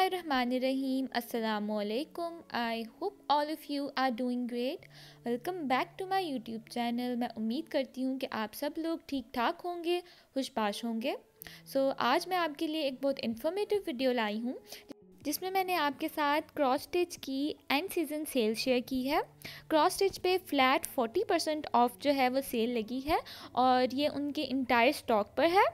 Bismillahirrahmanirrahim. Assalamualaikum. I hope all of you are doing great welcome back to my YouTube channel मैं उम्मीद करती हूँ कि आप सब लोग ठीक ठाक होंगे खुशबाश होंगे सो so, आज मैं आपके लिए एक बहुत इन्फॉर्मेटिव वीडियो लाई हूँ जिसमें मैंने आपके साथ क्रॉस स्टिच की एंड सीजन सेल शेयर की है क्रॉस स्टिच पे फ्लैट 40% ऑफ जो है वो सेल लगी है और ये उनके इंटायर स्टॉक पर है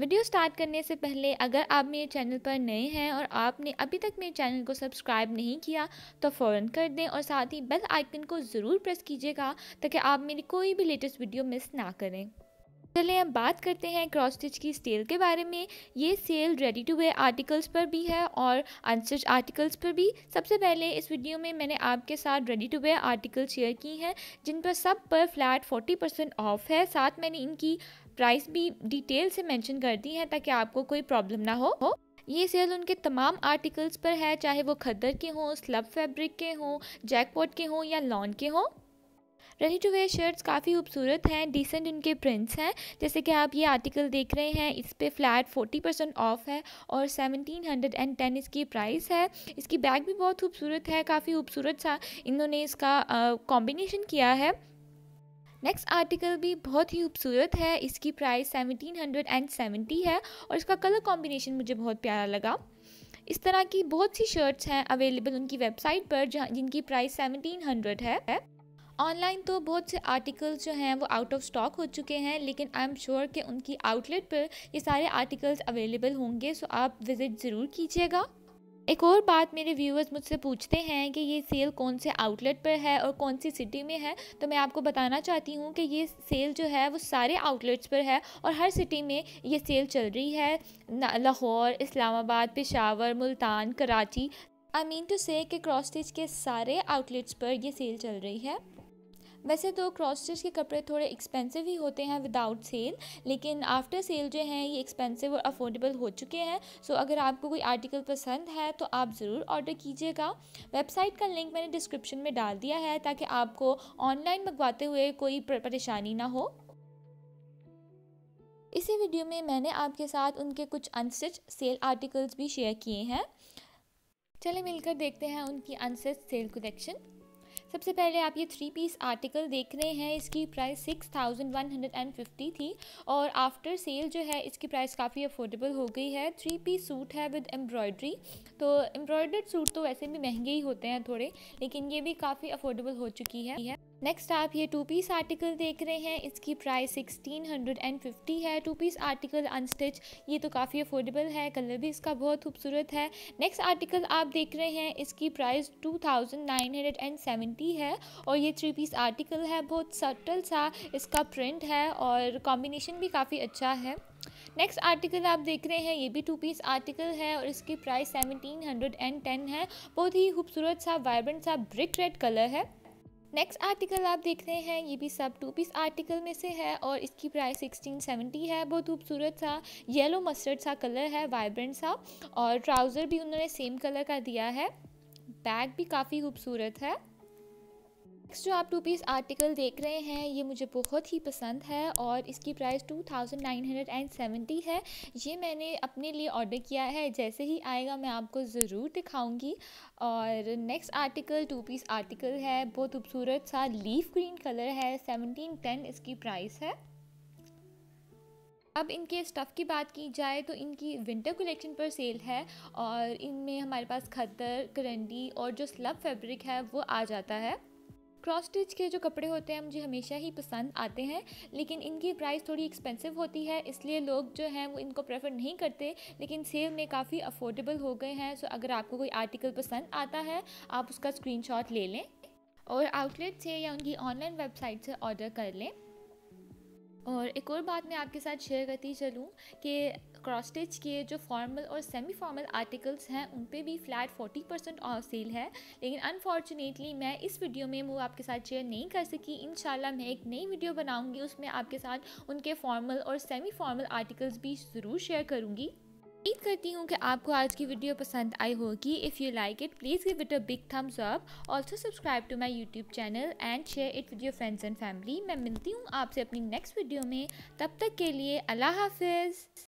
वीडियो स्टार्ट करने से पहले अगर आप मेरे चैनल पर नए हैं और आपने अभी तक मेरे चैनल को सब्सक्राइब नहीं किया तो फ़ौरन कर दें और साथ ही बेल आइकन को ज़रूर प्रेस कीजिएगा ताकि आप मेरी कोई भी लेटेस्ट वीडियो मिस ना करें चलिए हम बात करते हैं क्रॉस स्टिच की सेल के बारे में ये sale ready to wear articles पर भी है और अनस्टिच आर्टिकल्स पर भी सबसे पहले इस वीडियो में मैंने आपके साथ ready to wear article share की हैं जिन पर सब पर फ्लैट 40 परसेंट ऑफ है साथ मैंने इनकी प्राइस भी डिटेल से मेंशन कर दी है ताकि आपको कोई प्रॉब्लम ना हो, हो। ये सेल उनके तमाम आर्टिकल्स पर है चाहे वो खद्दर के हों स्लब फैब्रिक के हों जैकपॉट के हों या लॉन के हों रेडी टू वेयर शर्ट्स काफ़ी खूबसूरत हैं डिसेंट इनके प्रिंट्स हैं जैसे कि आप ये आर्टिकल देख रहे हैं इस पर फ्लैट फोर्टी परसेंट ऑफ है और सेवनटीन हंड्रेड एंड टेन इसकी प्राइस है इसकी बैग भी बहुत खूबसूरत है काफ़ी खूबसूरत सा इन्होंने इसका कॉम्बिनेशन किया है नेक्स्ट आर्टिकल भी बहुत ही खूबसूरत है इसकी price seventeen hundred and seventy है और इसका कलर कॉम्बिनेशन मुझे बहुत प्यारा लगा इस तरह की बहुत सी शर्ट्स हैं अवेलेबल उनकी वेबसाइट पर जहाँ जिनकी प्राइस सेवनटीन हंड्रेड है ऑनलाइन तो बहुत से आर्टिकल्स जो हैं वो आउट ऑफ स्टॉक हो चुके हैं लेकिन आई एम श्योर कि उनकी आउटलेट पर ये सारे आर्टिकल्स अवेलेबल होंगे सो आप विज़िट ज़रूर कीजिएगा एक और बात मेरे व्यूअर्स मुझसे पूछते हैं कि ये सेल कौन से आउटलेट पर है और कौन सी सिटी में है तो मैं आपको बताना चाहती हूँ कि ये सेल जो है वो सारे आउटलेट्स पर है और हर सिटी में ये सेल चल रही है Lahore Islamabad Peshawar Multan Karachi I mean to say cross stitch के सारे आउटलेट्स पर ये सेल चल रही है वैसे तो क्रॉस स्टिच के कपड़े थोड़े एक्सपेंसिव ही होते हैं विदाउट सेल लेकिन आफ्टर सेल जो हैं ये एक्सपेंसिव और अफोर्डेबल हो चुके हैं सो अगर आपको कोई आर्टिकल पसंद है तो आप ज़रूर ऑर्डर कीजिएगा वेबसाइट का लिंक मैंने डिस्क्रिप्शन में डाल दिया है ताकि आपको ऑनलाइन मंगवाते हुए कोई परेशानी ना हो इसी वीडियो में मैंने आपके साथ उनके कुछ अनस्टिच सेल आर्टिकल्स भी शेयर किए हैं चले मिलकर देखते हैं उनकी अनस्टिच सेल कलेक्शन सबसे पहले आप ये थ्री पीस आर्टिकल देख रहे हैं इसकी price six thousand one hundred and fifty थी और आफ्टर सेल जो है इसकी प्राइस काफ़ी अफोर्डेबल हो गई है थ्री पीस सूट है विद एम्ब्रॉयड्री तो एम्ब्रॉयडर्ड सूट तो वैसे भी महंगे ही होते हैं थोड़े लेकिन ये भी काफ़ी अफोर्डेबल हो चुकी है नेक्स्ट आप ये टू पीस आर्टिकल देख रहे हैं इसकी price sixteen hundred and fifty है टू पीस आर्टिकल अनस्टिच ये तो काफ़ी अफोर्डेबल है कलर भी इसका बहुत खूबसूरत है नेक्स्ट आर्टिकल आप देख रहे हैं इसकी price two thousand nine hundred and seventy है और ये थ्री पीस आर्टिकल है बहुत सटल सा इसका प्रिंट है और कॉम्बिनेशन भी काफ़ी अच्छा है नेक्स्ट आर्टिकल आप देख रहे हैं ये भी टू पीस आर्टिकल है और इसकी price seventeen hundred and ten है बहुत ही खूबसूरत सा वाइब्रेंट सा ब्रिक रेड कलर है नेक्स्ट आर्टिकल आप देख रहे हैं ये भी सब टू पीस आर्टिकल में से है और इसकी प्राइस सिक्सटीन सेवेंटी है बहुत खूबसूरत सा येलो मस्टर्ड सा कलर है वाइब्रेंट सा और ट्राउज़र भी उन्होंने सेम कलर का दिया है बैग भी काफ़ी खूबसूरत है नेक्स्ट जो आप टू पीस आर्टिकल देख रहे हैं ये मुझे बहुत ही पसंद है और इसकी प्राइस 2970 है ये मैंने अपने लिए ऑर्डर किया है जैसे ही आएगा मैं आपको ज़रूर दिखाऊंगी और next article two piece article है बहुत खूबसूरत सा लीफ ग्रीन कलर है 1710 इसकी प्राइस है अब इनके स्टफ़ की बात की जाए तो इनकी विंटर कलेक्शन पर सेल है और इनमें हमारे पास खद्दर करंडी और जो स्लब फैब्रिक है वो आ जाता है क्रॉस स्टिच के जो कपड़े होते हैं मुझे हमेशा ही पसंद आते हैं लेकिन इनकी प्राइस थोड़ी एक्सपेंसिव होती है इसलिए लोग जो हैं वो इनको प्रेफर नहीं करते लेकिन सेल में काफ़ी अफोर्डेबल हो गए हैं सो अगर आपको कोई आर्टिकल पसंद आता है आप उसका स्क्रीनशॉट ले लें और आउटलेट से या उनकी ऑनलाइन वेबसाइट से ऑर्डर कर लें और एक और बात मैं आपके साथ शेयर करती चलूँ कि क्रॉस्टिच के जो फॉर्मल और सेमी फॉर्मल आर्टिकल्स हैं उन पे भी फ्लैट 40 परसेंट ऑफ सेल है लेकिन अनफॉर्चुनेटली मैं इस वीडियो में वो आपके साथ शेयर नहीं कर सकी इन मैं एक नई वीडियो बनाऊँगी उसमें आपके साथ उनके फॉर्मल और सेमी फॉर्मल आर्टिकल्स भी ज़रूर शेयर करूँगी उम्मीद करती हूँ कि आपको आज की वीडियो पसंद आई होगी if you like it please give it a big thumbs up also subscribe to my YouTube channel and share it with your friends and family मैं मिलती हूँ आपसे अपनी नेक्स्ट वीडियो में तब तक के लिए अल्लाह हाफिज़